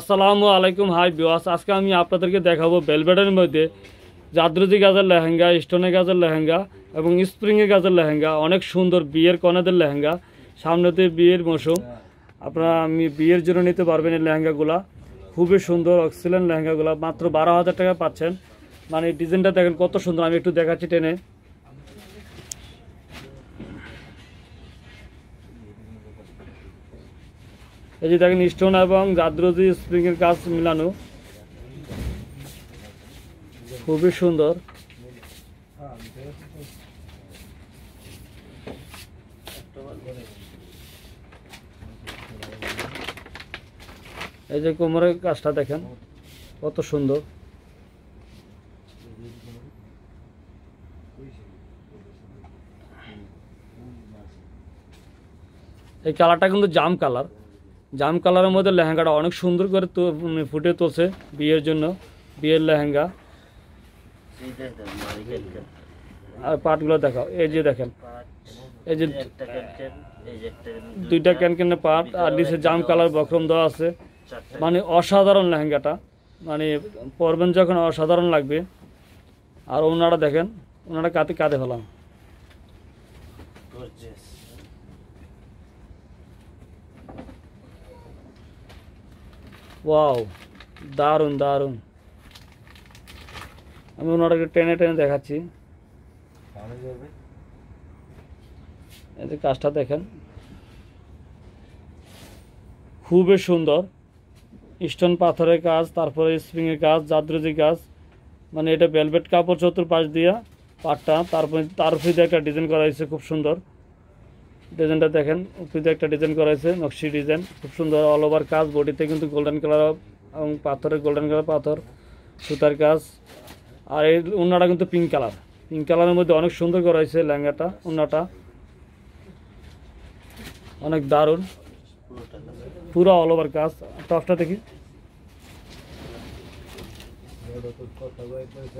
আসসালামু আলাইকুম হাই বিওয়াস আজকে আমি আপনাদেরকে দেখাবো বেলবেডের মধ্যে জাদ্রজি গাজের লেহেঙ্গা স্টোনে গাজের লেহেঙ্গা এবং স্প্রিংয়ে গাজের লেহেঙ্গা অনেক সুন্দর বিয়ের কনেদের লেহেঙ্গা সামনেতে বিয়ের মৌসুম আপনারা আমি বিয়ের জন্য নিতে পারবেন এই লেহেঙ্গাগুলা খুবই সুন্দর অক্সিলেন লেহেঙ্গাগুলা মাত্র বারো হাজার টাকা পাচ্ছেন মানে ডিজাইনটা দেখেন কত সুন্দর আমি একটু দেখাচ্ছি টেনে এই যে দেখেন স্টোন এবং জাদ্রজি স্প্রিংয়ের কাজ মিলানো খুবই সুন্দর এই যে কোমরের কাজটা দেখেন কত সুন্দর এই কালারটা কিন্তু জাম কালার জাম কালারের মধ্যে লেহেঙ্গাটা অনেক সুন্দর করে মানে ফুটে তোলছে বিয়ের জন্য বিয়ের লেহেঙ্গা আর পাটগুলো দেখাও এই যে দেখেন এই যে দুইটা ক্যানকেনের পাট আর নিচে জাম কালার বক্রম দেওয়া আছে মানে অসাধারণ লেহেঙ্গাটা মানে পরবেন যখন অসাধারণ লাগবে আর ওনারা দেখেন ওনারা কাতে কাঁধে ফেলাম ওয়াও দারুণ দারুণ আমি ওনাটাকে টেনে টেনে দেখাচ্ছি এই যে কাজটা দেখেন খুবই সুন্দর স্টোন পাথরের কাজ তারপরে স্প্রিংয়ের কাজ জাদ্রজি কাজ মানে এটা বেলভেট কাপড় চতুর্পাশ দিয়া পাটটা তারপর তার দিয়ে একটা ডিজাইন করা হয়েছে খুব সুন্দর ডিজাইনটা দেখেন উপরিতে একটা ডিজাইন করা হয়েছে নকশি ডিজাইন খুব সুন্দর অল ওভার কাজ বডিতে কিন্তু গোল্ডেন কালার এবং পাথরের গোল্ডেন কালার পাথর সুতার কাজ আর এই উন্নাটা কিন্তু পিঙ্ক কালার পিঙ্ক কালারের মধ্যে অনেক সুন্দর করা হয়েছে ল্যাঙ্গাটা উন্নাটা অনেক দারুণ পুরো অল ওভার কাজ টপটা দেখি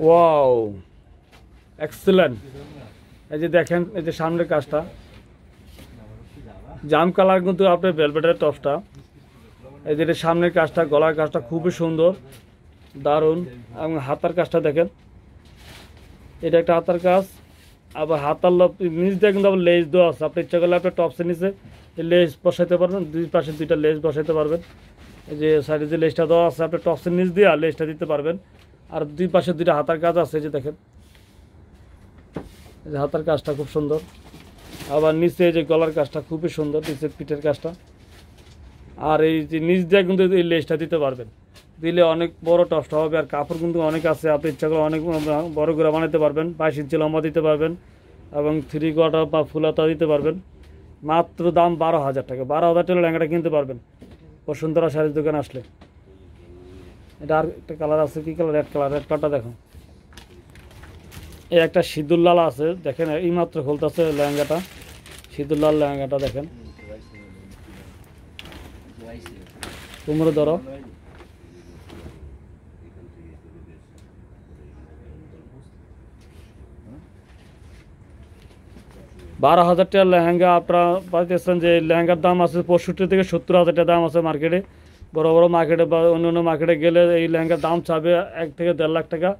ওয়াও এক্সেলেন্ট এই যে দেখেন এই যে সামনের কাজটা জাম কালার কিন্তু আপনার ভেলভেটের টপটা এই যেটা সামনের কাজটা গলার কাজটা খুবই সুন্দর দারুণ এবং হাতার কাজটা দেখেন এটা একটা হাতার কাজ আবার হাতার নিচ দিয়ে কিন্তু আবার লেজ দেওয়া আছে আপনি ইচ্ছা করলে আপনার টপসের নিচে লেজ বসাইতে পারবেন দুই পাশে দুইটা লেজ বসাইতে পারবেন এই যে সাইডে যে লেজটা দেওয়া আছে আপনার টপসের নিচ দিয়ে লেজটা দিতে পারবেন আর দুই পাশে দুইটা হাতার কাজ আছে যে দেখেন হাতার কাজটা খুব সুন্দর আবার নিচে যে গলার কাজটা খুবই সুন্দর নিচের পিঠের কাজটা আর এই যে নিচ দিয়ে কিন্তু এই লেসটা দিতে পারবেন দিলে অনেক বড় টসটা হবে আর কাপড় কিন্তু অনেক আছে আপনি ইচ্ছা করে অনেক বড় করে বানাতে পারবেন বাইশ ইঞ্চি লম্বা দিতে পারবেন এবং থ্রি কোয়ার্টার বা ফুলাতা দিতে পারবেন মাত্র দাম বারো হাজার টাকা বারো হাজার টাকা ল্যাঙ্গাটা কিনতে পারবেন বসুন্ধরা শাড়ির দোকান আসলে এটা আর একটা কালার আছে কী কালার রেড কালার রেড কালারটা দেখো এই একটা সিঁদুর লালা আছে দেখেন এই মাত্র খুলতেছে ল্যাঙ্গাটা সিঁদুর লাল লেহেঙ্গাটা দেখেন তোমরা ধরো বারো হাজার টাকার লেহেঙ্গা আপনারা পাইতেছেন যে লেহেঙ্গার দাম আছে পঁয়ষট্টি থেকে সত্তর হাজার টাকা দাম আছে মার্কেটে বড় বড় মার্কেটে বা অন্য অন্য মার্কেটে গেলে এই লেহেঙ্গার দাম চাবে এক থেকে দেড় লাখ টাকা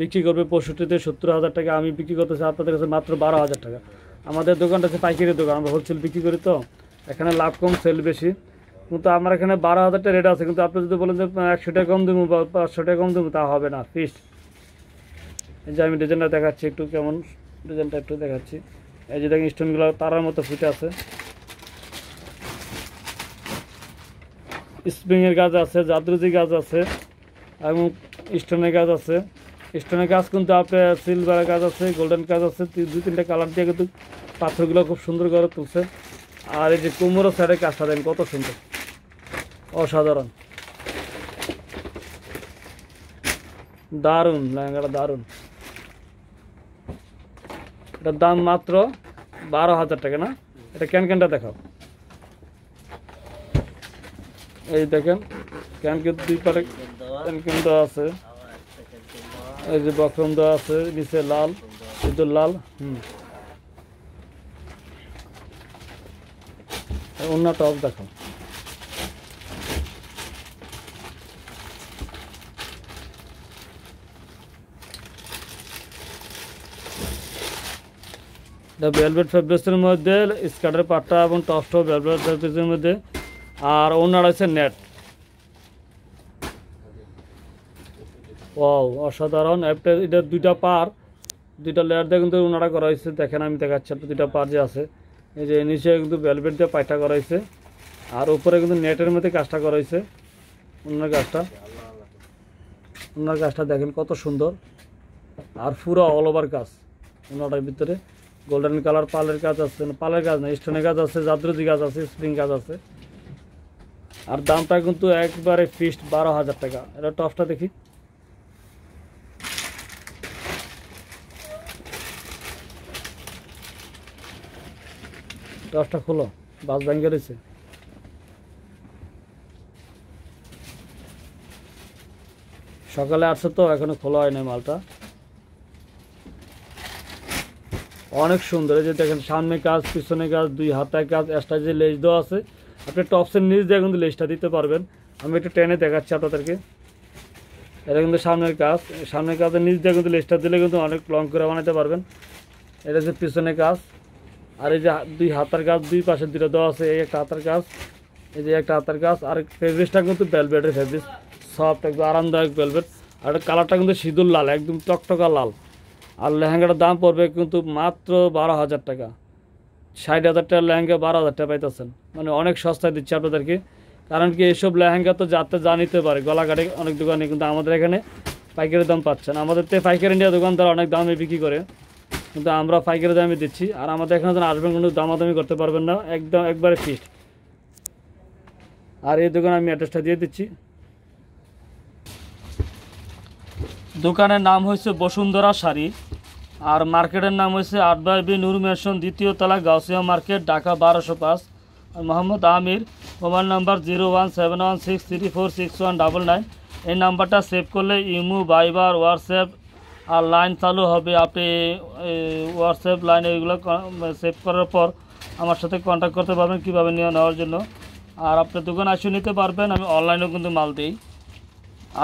বিক্রি করবে পঁয়ষট্টি থেকে সত্তর হাজার টাকা আমি বিক্রি করতেছি আপনাদের কাছে মাত্র বারো হাজার টাকা আমাদের দোকানটা হচ্ছে পাইকারি দোকান আমরা হোলসেল বিক্রি করি তো এখানে লাভ কম সেল বেশি কিন্তু আমার এখানে বারো হাজারটা রেট আছে কিন্তু আপনি যদি বলেন যে একশো টাকা কম দেবো বা পাঁচশো টাকা কম দেবো তা হবে না ফিস এই যে আমি ডিজাইনটা দেখাচ্ছি একটু কেমন ডিজাইনটা একটু দেখাচ্ছি এই যে দেখেন স্টোনগুলো তারার মতো ফুটে আছে স্প্রিংয়ের গাছ আছে জাদ্রুজি গাছ আছে এবং স্টোনের গাছ আছে স্টোনের কাজ কিন্তু আপনার সিলভারের কাজ আছে গোল্ডেন কাজ আছে দুই তিনটা কালার দিয়ে কিন্তু পাথরগুলো খুব সুন্দর করে তুলছে আর এই যে কুমড়ো সাইডে কাজ সাজেন কত সুন্দর অসাধারণ দারুণ লেহেঙ্গাটা দারুণ এটার দাম মাত্র বারো হাজার টাকা না এটা ক্যান ক্যানটা দেখাও এই দেখেন ক্যান কিন্তু দুই পারে ক্যান কিন্তু আছে এই যে বক্রম দেওয়া আছে নিচে লাল কিন্তু লাল হুম অন্য টপ দেখো ভেলভেট ফেব্রিক্সের মধ্যে স্কার্টের পাট্টা এবং টপ টপ ভেলভেট ফেব্রিক্সের মধ্যে আর অন্যটা হচ্ছে নেট ওয়াও অসাধারণ অ্যাপটার এটা দুইটা পার দুইটা লেয়ার দিয়ে কিন্তু ওনারা করা হয়েছে দেখেন আমি দেখাচ্ছি একটা দুইটা পার যে আছে এই যে নিচে কিন্তু ভেলভেট দিয়ে পায়টা করা হয়েছে আর উপরে কিন্তু নেটের মধ্যে কাজটা করা হয়েছে ওনার কাজটা ওনার কাজটা দেখেন কত সুন্দর আর পুরো অল ওভার কাজ ওনাটার ভিতরে গোল্ডেন কালার পালের কাজ আছে পালের কাজ না স্টোনের কাজ আছে জাদ্রুজি কাজ আছে স্প্রিং কাজ আছে আর দামটা কিন্তু একবারে ফিক্সড বারো হাজার টাকা এটা টপটা দেখি দশটা খোলো বাস ভেঙে রয়েছে সকালে আসছে তো এখনো খোলা হয়নি মালটা অনেক সুন্দর এই যে দেখেন সামনে কাজ পিছনে কাজ দুই হাতায় কাজ এক্সট্রা যে লেজ দেওয়া আছে আপনি টপসের নিচ দিয়ে কিন্তু লেজটা দিতে পারবেন আমি একটু ট্রেনে দেখাচ্ছি আপনাদেরকে এটা কিন্তু সামনের কাজ সামনের কাজের নিচ দিয়ে কিন্তু লেজটা দিলে কিন্তু অনেক লং করে বানাতে পারবেন এটা যে পিছনে কাজ আর এই যে দুই হাতার গাছ দুই পাশে দুটো দেওয়া আছে এই একটা হাতার গাছ এই যে একটা হাতার গাছ আর ফেব্রিক্সটা কিন্তু ভেলভেটের ফেব্রিক্স সফট একদম আরামদায়ক বেলবেট আর কালারটা কিন্তু সিঁদুর লাল একদম টকটকা লাল আর লেহেঙ্গাটার দাম পড়বে কিন্তু মাত্র বারো হাজার টাকা ষাট হাজার টাকা লেহেঙ্গা বারো হাজার টাকা পাইতেছেন মানে অনেক সস্তায় দিচ্ছে আপনাদেরকে কারণ কি এইসব লেহেঙ্গা তো যাতে জানিতে পারে গলাঘাটে অনেক দোকানে কিন্তু আমাদের এখানে পাইকারি দাম পাচ্ছেন আমাদের তো পাইকারি দোকান দোকানদার অনেক দামে বিক্রি করে কিন্তু আমরা পাইকারি দামে দিচ্ছি আর আমাদের এখানে যেন আসবেন কোনো দামাদামি করতে পারবেন না একদম একবারে ফিক্সড আর এই দোকানে আমি অ্যাড্রেসটা দিয়ে দিচ্ছি দোকানের নাম হয়েছে বসুন্ধরা শাড়ি আর মার্কেটের নাম হয়েছে আট বাই বি নুর মেশন দ্বিতীয় তলা গাউসিয়া মার্কেট ঢাকা বারোশো পাঁচ আর Mohammad Amir mobile number zero one seven one six three four six one double nine এই নাম্বারটা সেভ করলে ইমো বাইবার হোয়াটসঅ্যাপ আর লাইন চালু হবে আপনি হোয়াটসঅ্যাপ লাইনে এগুলো সেভ করার পর আমার সাথে কন্ট্যাক্ট করতে পারবেন কীভাবে নিয়ে নেওয়ার জন্য আর আপনি দোকান আসে নিতে পারবেন আমি অনলাইনেও কিন্তু মাল দিই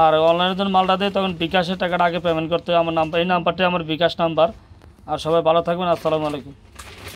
আর অনলাইনে যখন মালটা দেয় তখন বিকাশের টাকাটা আগে পেমেন্ট করতে হবে আমার নাম্বার এই নাম্বারটাই আমার বিকাশ নাম্বার আর সবাই ভালো থাকবেন আসসালামু আলাইকুম